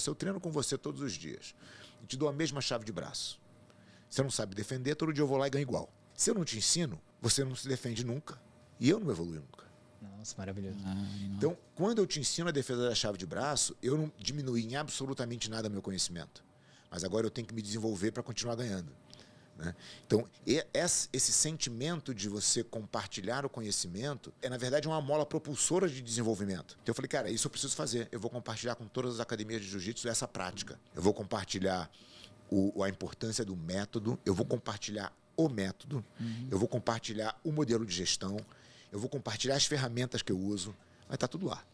se eu treino com você todos os dias e te dou a mesma chave de braço, você não sabe defender, todo dia eu vou lá e ganho igual. Se eu não te ensino, você não se defende nunca. E eu não evoluo nunca. Nossa, maravilhoso. Ai, ah, então, quando eu te ensino a defesa da chave de braço, eu não diminuí em absolutamente nada meu conhecimento. Mas agora eu tenho que me desenvolver para continuar ganhando. Né? Então, esse sentimento de você compartilhar o conhecimento é, na verdade, uma mola propulsora de desenvolvimento. Então, eu falei, cara, isso eu preciso fazer. Eu vou compartilhar com todas as academias de jiu-jitsu essa prática. Eu vou compartilhar o, a importância do método, eu vou compartilhar o método, uhum. eu vou compartilhar o modelo de gestão, eu vou compartilhar as ferramentas que eu uso. Vai estar tá tudo lá.